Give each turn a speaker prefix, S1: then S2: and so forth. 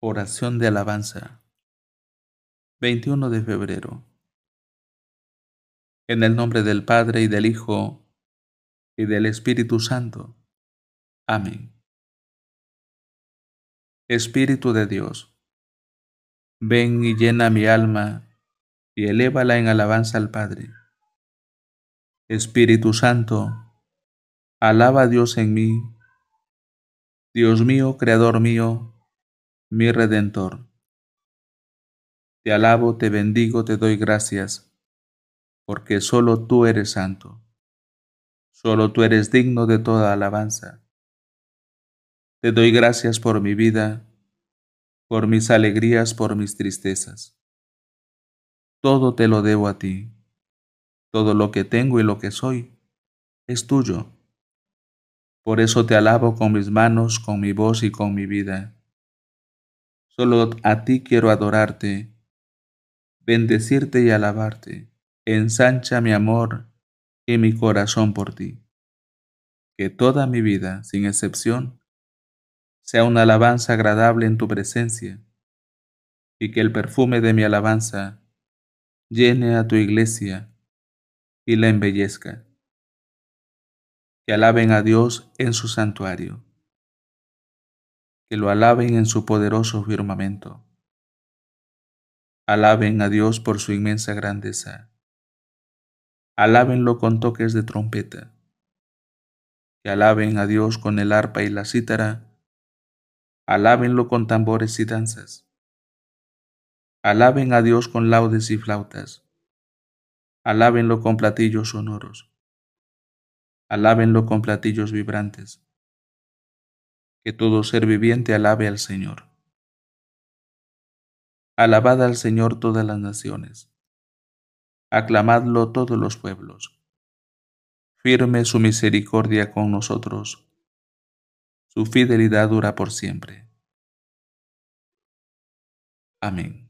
S1: Oración de alabanza. 21 de febrero. En el nombre del Padre y del Hijo y del Espíritu Santo. Amén. Espíritu de Dios, ven y llena mi alma y elévala en alabanza al Padre. Espíritu Santo, alaba a Dios en mí. Dios mío, Creador mío, mi Redentor. Te alabo, te bendigo, te doy gracias, porque solo tú eres santo, solo tú eres digno de toda alabanza. Te doy gracias por mi vida, por mis alegrías, por mis tristezas. Todo te lo debo a ti, todo lo que tengo y lo que soy es tuyo. Por eso te alabo con mis manos, con mi voz y con mi vida Solo a ti quiero adorarte, bendecirte y alabarte. Ensancha mi amor y mi corazón por ti. Que toda mi vida, sin excepción, sea una alabanza agradable en tu presencia y que el perfume de mi alabanza llene a tu iglesia y la embellezca. Que alaben a Dios en su santuario que lo alaben en su poderoso firmamento. Alaben a Dios por su inmensa grandeza. Alábenlo con toques de trompeta. Que alaben a Dios con el arpa y la cítara. Alábenlo con tambores y danzas. Alaben a Dios con laudes y flautas. Alábenlo con platillos sonoros. Alábenlo con platillos vibrantes que todo ser viviente alabe al Señor. Alabad al Señor todas las naciones, aclamadlo todos los pueblos. Firme su misericordia con nosotros, su fidelidad dura por siempre. Amén.